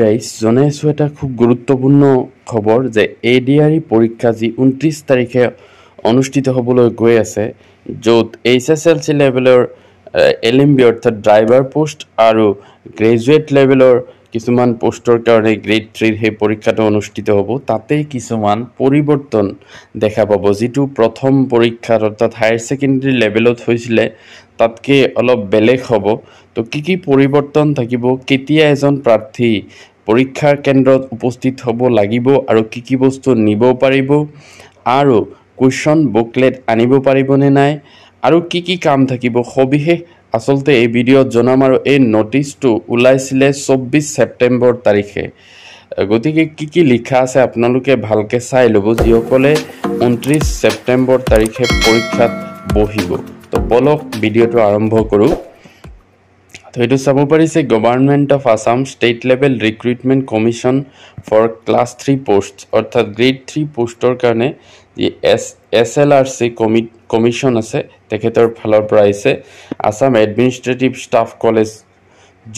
গাইজনে চোৱা এটা খুব গুৰুত্বপূৰ্ণ খবৰ যে এ ডি আৰ ই পৰীক্ষা যি ঊনত্ৰিছ তাৰিখে অনুষ্ঠিত হ'বলৈ গৈ আছে য'ত এইচ এছ এল চি লেভেলৰ এল এম বি অৰ্থাৎ ড্ৰাইভাৰ পোষ্ট আৰু গ্ৰেজুৱেট লেভেলৰ কিছুমান পোষ্টৰ কাৰণে গ্ৰেড থ্ৰীৰ সেই পৰীক্ষাটো অনুষ্ঠিত হ'ব তাতে কিছুমান পৰিৱৰ্তন দেখা পাব যিটো প্ৰথম পৰীক্ষাত অৰ্থাৎ হায়াৰ ছেকেণ্ডেৰী লেভেলত হৈছিলে তাতকৈ অলপ বেলেগ হ'ব তো কি কি পৰিৱৰ্তন থাকিব কেতিয়া এজন প্ৰাৰ্থী পৰীক্ষাৰ কেন্দ্ৰত উপস্থিত হ'ব লাগিব আৰু কি কি বস্তু নিব পাৰিব আৰু কুৱেশ্যন বুকলেট আনিব পাৰিবনে নাই আৰু কি কি কাম থাকিব সবিশেষ আচলতে এই ভিডিঅ'ত জনাম আৰু এই ন'টিছটো ওলাইছিলে চৌব্বিছ ছেপ্টেম্বৰ তাৰিখে গতিকে কি কি লিখা আছে আপোনালোকে ভালকৈ চাই ল'ব যিসকলে ঊনত্ৰিছ ছেপ্টেম্বৰ তাৰিখে পৰীক্ষাত বহিব তো বলক ভিডিওটো আৰম্ভ কৰোঁ তো এইটো চাব পাৰিছে government of Assam state level recruitment commission for class three post অৰ্থাৎ গ্ৰেড থ্ৰী পোষ্টৰ কাৰণে যি S S L R C কমি কমিশ্যন আছে তেখেতৰ ফালৰ পৰা আহিছে Assam administrative staff college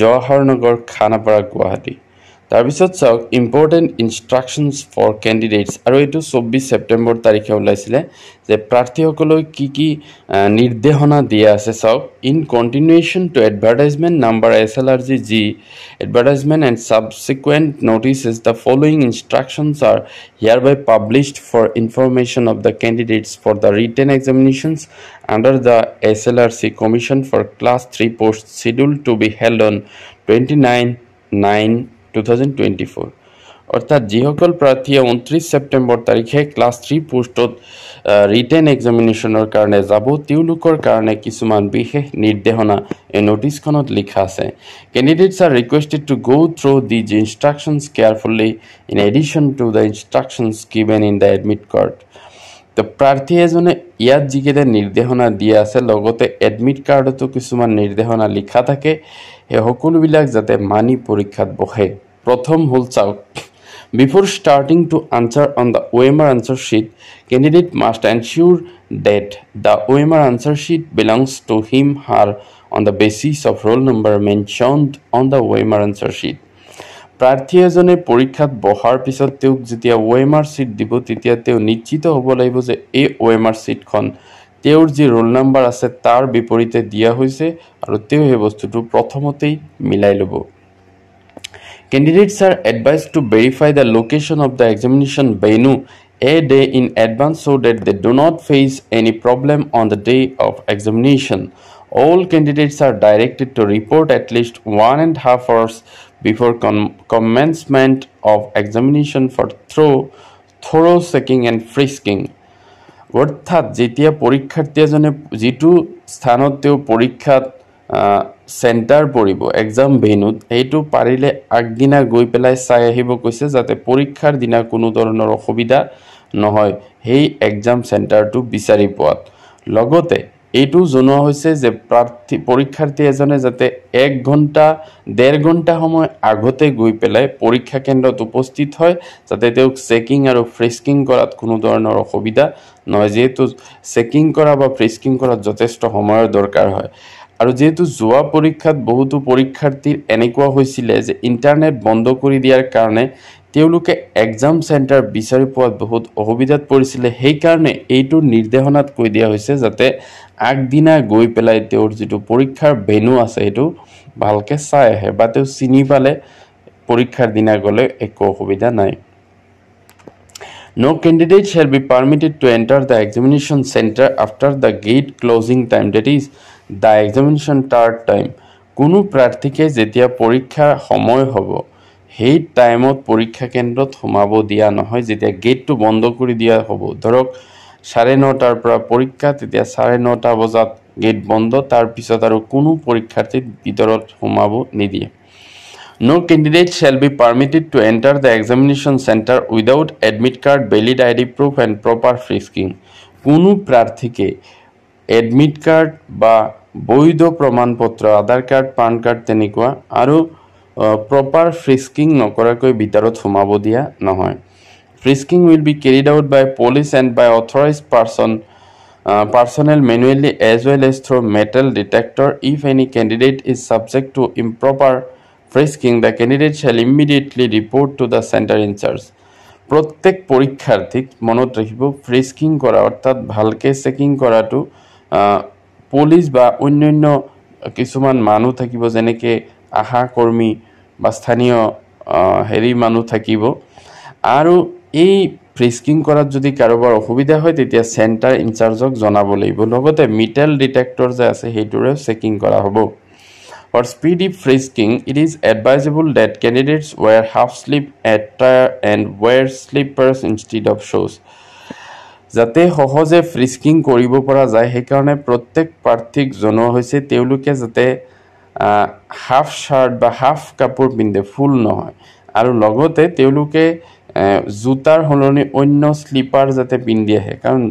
Jawahar Nagar Khanapara Guwahati তাৰপিছত চাওক ইম্পৰ্টেণ্ট ইনষ্ট্ৰাকশ্যনছ ফৰ কেণ্ডিডেটছ আৰু এইটো চৌব্বিছ ছেপ্টেম্বৰ তাৰিখে ওলাইছিলে যে প্ৰাৰ্থীসকললৈ কি কি নিৰ্দেশনা দিয়া আছে চাওক in continuation to advertisement number S L R G G advertisement and subsequent notices the following instructions are hereby published for information of the candidates for the written examinations under the S L R C commission for class three post schedule to be held on twenty nine nine 2024 অৰ্থাৎ যিসকল প্ৰাৰ্থীয়ে উনত্ৰিশ সেপ্টেম্বৰ তাৰিখে class three পোস্টত written এক্সামিনেশনেৰ কাৰণে যাব তেওঁলোকৰ কাৰণে কিছুমান বিশেষ নির্দেশনা এই নোটিশখনত লিখা আছে candidates are requested to go through these instructions carefully in addition to the instructions given in the admit card তো প্রার্থী এজনে ইয়াত যিকেইটা নির্দেশনা দিয়া আছে লগতে এডমিট কার্ডতো কিছুমান নির্দেশনা লিখা থাকে সেই সকলোবিলাক যাতে মানি পরীক্ষাত বহে প্রথম হুলচাল before starting to answer on the OMR answer sheet candidate must ensure that the OMR answer sheet belongs to him her on the basis of roll number mention on the OMR answer sheet প্রার্থী এজনে পরীক্ষাত বহার পিছত তেওঁক যেতিয়া OMR sheet দিব তেতিয়া তেওঁ নিশ্চিত হ'ব লাগিব যে এই ওয়েমার শিটখন তেওঁৰ যি ৰোল নম্বৰ আছে তাৰ বিপৰীতে দিয়া হৈছে আৰু তেওঁ সেই বস্তুটো প্ৰথমতেই মিলাই ল'ব Candidates are advised to verify the location of the examination venue a day in advance so that they do not face any problem on the day of examination. All candidates are directed to report at least one and a half hours before com commencement of examination for thorough, thorough checking and frisking. অর্থাৎ যেতিয়া পরীক্ষার্থী এজনে যেটু স্থানত তেও পরীক্ষাত centre পৰিব exam ভেনুত সেইটো পাৰিলে আগদিনা গৈ পেলাই চাই আহিব কৈছে যাতে পৰীক্ষাৰ দিনা কোনো ধৰণৰ অসুবিধা নহয় সেই এক্সাম চেণ্টাৰটো বিচাৰি পোৱাত লগতে এইটো জনোৱা হৈছে যে প্ৰাৰ্থী পৰীক্ষাৰ্থী এজনে যাতে এক ঘণ্টা ডেৰ ঘণ্টা সময় আগতে গৈ পেলাই পৰীক্ষা কেন্দ্ৰত উপস্থিত হয় যাতে তেওঁক চেকিং আৰু ফ্ৰিস্কিং কৰাত কোনো ধৰণৰ অসুবিধা নহয় যিহেতু চেকিং কৰা বা ফ্ৰিস্কিং কৰাত যথেষ্ট সময়ৰ দৰকাৰ হয় আৰু যিহেতু যোৱা পৰীক্ষাত বহুতো পৰীক্ষাৰ্থীৰ এনেকুৱা হৈছিলে যে ইণ্টাৰনেট বন্ধ কৰি দিয়াৰ কাৰণে তেওঁলোকে এক্সাম চেণ্টাৰ বিচাৰি পোৱাত বহুত অসুবিধাত পৰিছিলে সেইকাৰণে এইটো নিৰ্দেশনাত কৈ দিয়া হৈছে যাতে আগদিনা গৈ পেলাই তেওঁৰ যিটো পৰীক্ষাৰ ভেনু আছে সেইটো ভালকৈ চাই আহে বা তেওঁ চিনি পালে পৰীক্ষাৰ দিনা গ'লে একো অসুবিধা নাই no candidate shall be permitted to enter the examination centre after the gate closing time that is the examination start time কোনো প্ৰাৰ্থীকে যেতিয়া পৰীক্ষাৰ সময় হ'ব সেই টাইমত পৰীক্ষা কেন্দ্ৰত সোমাব দিয়া নহয় যেতিয়া গেটটো বন্ধ কৰি দিয়া হ'ব ধৰক চাৰে নটাৰ পৰা পৰীক্ষা তেতিয়া চাৰে নটা বজাত গেট বন্ধ তাৰপিছত আৰু কোনো পৰীক্ষাৰ্থীক ভিতৰত সোমাব নিদিয়ে candidate candidate be be permitted to enter the examination center without admit card, valid ID proof and proper frisking. কোনো প্ৰাৰ্থীকে এডমিট কার্ড বা বৈধ প্রমাণপত্র আধার কার্ড পান কার্ড তেনেকুৱা আৰু প্ৰপাৰ ফ্ৰিস্কিং নকৰাকৈ ভিতৰত সোমাব দিয়া নহয় frisking will be carried out by police and by authorise person personnel manually as well as through metal detector if any candidate is subject to improper frisking the candidate shall immediately report to the center in charge প্ৰত্যেক পৰীক্ষাৰ্থীক মনত ৰাখিব frisking কৰা অৰ্থাৎ ভালকৈ checking কৰাটো police বা অন্যান্য কিছুমান মানুহ থাকিব যেনেকৈ কৰ্মী বা স্থানীয় হেৰি মানুহ থাকিব আৰু এই ফ্ৰিস্কিং কৰাত যদি কাৰোবাৰ অসুবিধা হয় তেতিয়া চেণ্টাৰ ইনচাৰ্জক জনাব লাগিব লগতে মিটেল ডিটেক্টৰ যে আছে সেইটোৰেও চেকিং কৰা হ'ব for speed if frisking it is advisable that candidates wear half sleeve attire and wear slippers instead of শ্বুজ যাতে সহজে ফ্ৰিস্কিং কৰিব পৰা যায় সেইকাৰণে প্ৰত্যেক প্ৰাৰ্থীক জনোৱা হৈছে তেওঁলোকে যাতে হাফ শ্বাৰ্ট বা হাফ কাপোৰ পিন্ধে ফুল নহয় আৰু লগতে তেওঁলোকে জোতাৰ সলনি অন্য শ্লিপাৰ যাতে পিন্ধি আহে কাৰণ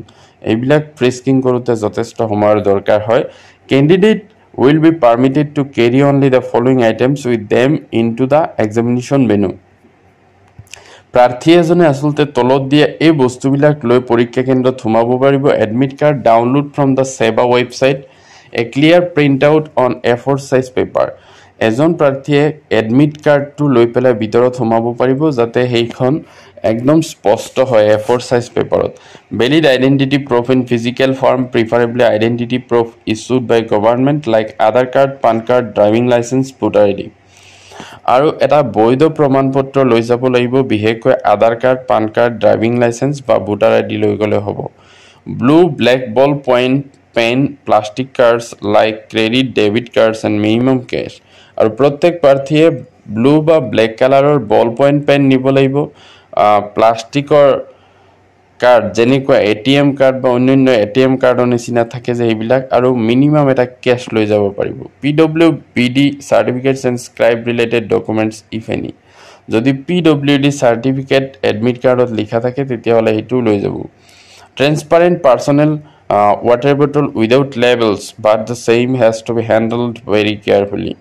এইবিলাক ফ্ৰিস্কিং কৰোঁতে যথেষ্ট সময়ৰ দৰকাৰ হয় candidate will be permitted to carry only the following items with them into the examination venue প্ৰাৰ্থী এজনে আচলতে তলত দিয়া এই বস্তুবিলাক লৈ পৰীক্ষা কেন্দ্ৰত সোমাব পাৰিব admit card download from the Seba website a clear print out on A four size paper এজন প্ৰাৰ্থীয়ে এডমিট কাৰ্ডটো লৈ পেলাই ভিতৰত সোমাব পাৰিব যাতে সেইখন একদম স্পষ্ট হয় এ ফ'ৰ ছাইজ পেপাৰত valid identity proof in physical form preferably identity proof issued by government like Aadhaar card PAN card driving licence voter I D আৰু এটা বৈধ প্ৰমাণপত্ৰ লৈ যাব লাগিব বিশেষকৈ Aadhaar card PAN card driving licence বা ভোটাৰ আই ডি লৈ গ'লে হ'ব blue black ballpoint pen plastic cards like credit debit cards and minimum cash আৰু প্ৰত্যেক প্ৰাৰ্থীয়ে ব্লু বা ব্লেক কালাৰৰ বল পইণ্ট পেন নিব লাগিব প্লাষ্টিকৰ কাৰ্ড যেনেকুৱা এ টি এম কাৰ্ড বা অন্যান্য এ টি এম কাৰ্ডৰ নিচিনা থাকে যে সেইবিলাক আৰু মিনিমাম এটা কেছ লৈ যাব পাৰিব P W P D certificate scribe related documents if any যদি P W D certificate admit কাৰ্ডত লিখা থাকে তেতিয়াহ'লে সেইটোও লৈ যাব transparent personal water bottle without labels but the same has to be handled very carefully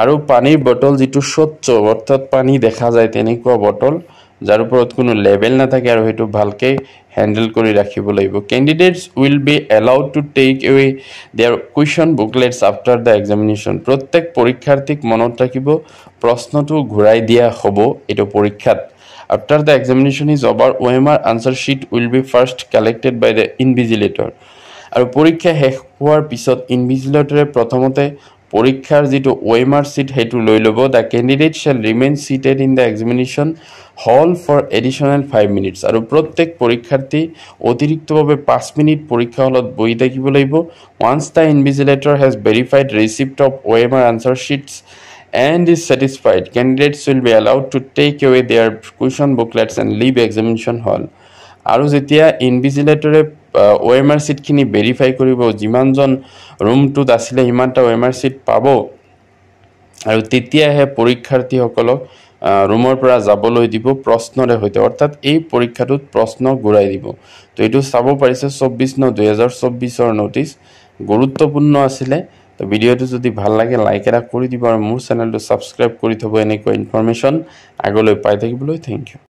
আৰু পানীৰ বটল যিটো স্বচ্ছ অৰ্থাৎ পানী দেখা যায় তেনেকুৱা বটল যাৰ ওপৰত কোনো লেবেল নাথাকে আৰু সেইটো ভালকৈ হেণ্ডেল কৰি ৰাখিব লাগিব candidates will be allowed to take away their question booklets after the examination প্ৰত্যেক পৰীক্ষাৰ্থীক মনত ৰাখিব প্ৰশ্নটো ঘূৰাই দিয়া হ'ব এইটো পৰীক্ষাত after the examination is over O' M R answer sheet will be first collected by the invigilator আৰু পৰীক্ষা শেষ হোৱাৰ পিছত ইনভিজিলেটৰে প্ৰথমতে পৰীক্ষাৰ যিটো ৱেমাৰ চিট সেইটো লৈ ল'ব the candidate shall remain seated in the examination hall for additional five minutes আৰু প্ৰত্যেক পৰীক্ষাৰ্থী অতিৰিক্তভাৱে পাঁচ মিনিট পৰীক্ষা হলত বহি থাকিব লাগিব once the invigilator has verified receipt of R answer sheets and is satisfied candidates will be allowed to take away their question booklets and leave examination hall আৰু যেতিয়া ইনভিজিলেটৰে ৱেমাৰ চিটখিনি ভেৰিফাই কৰিব যিমানজন ৰুমটোত আছিলে সিমানটা ৱেমাৰ চিট পাব আৰু তেতিয়াহে পৰীক্ষাৰ্থীসকলক ৰুমৰ পৰা যাবলৈ দিব প্ৰশ্নৰে সৈতে অৰ্থাৎ এই পৰীক্ষাটোত প্ৰশ্ন ঘূৰাই দিব তো এইটো চাব পাৰিছে চৌব্বিছ ন দুহেজাৰ চৌব্বিছৰ ন'টিছ গুৰুত্বপূৰ্ণ আছিলে তো ভিডিঅ'টো যদি ভাল লাগে লাইক এটা কৰি দিব আৰু মোৰ চেনেলটো ছাবস্ক্ৰাইব কৰি থ'ব এনেকুৱা ইনফৰ্মেশ্যন আগলৈ পাই থাকিবলৈ থেংক ইউ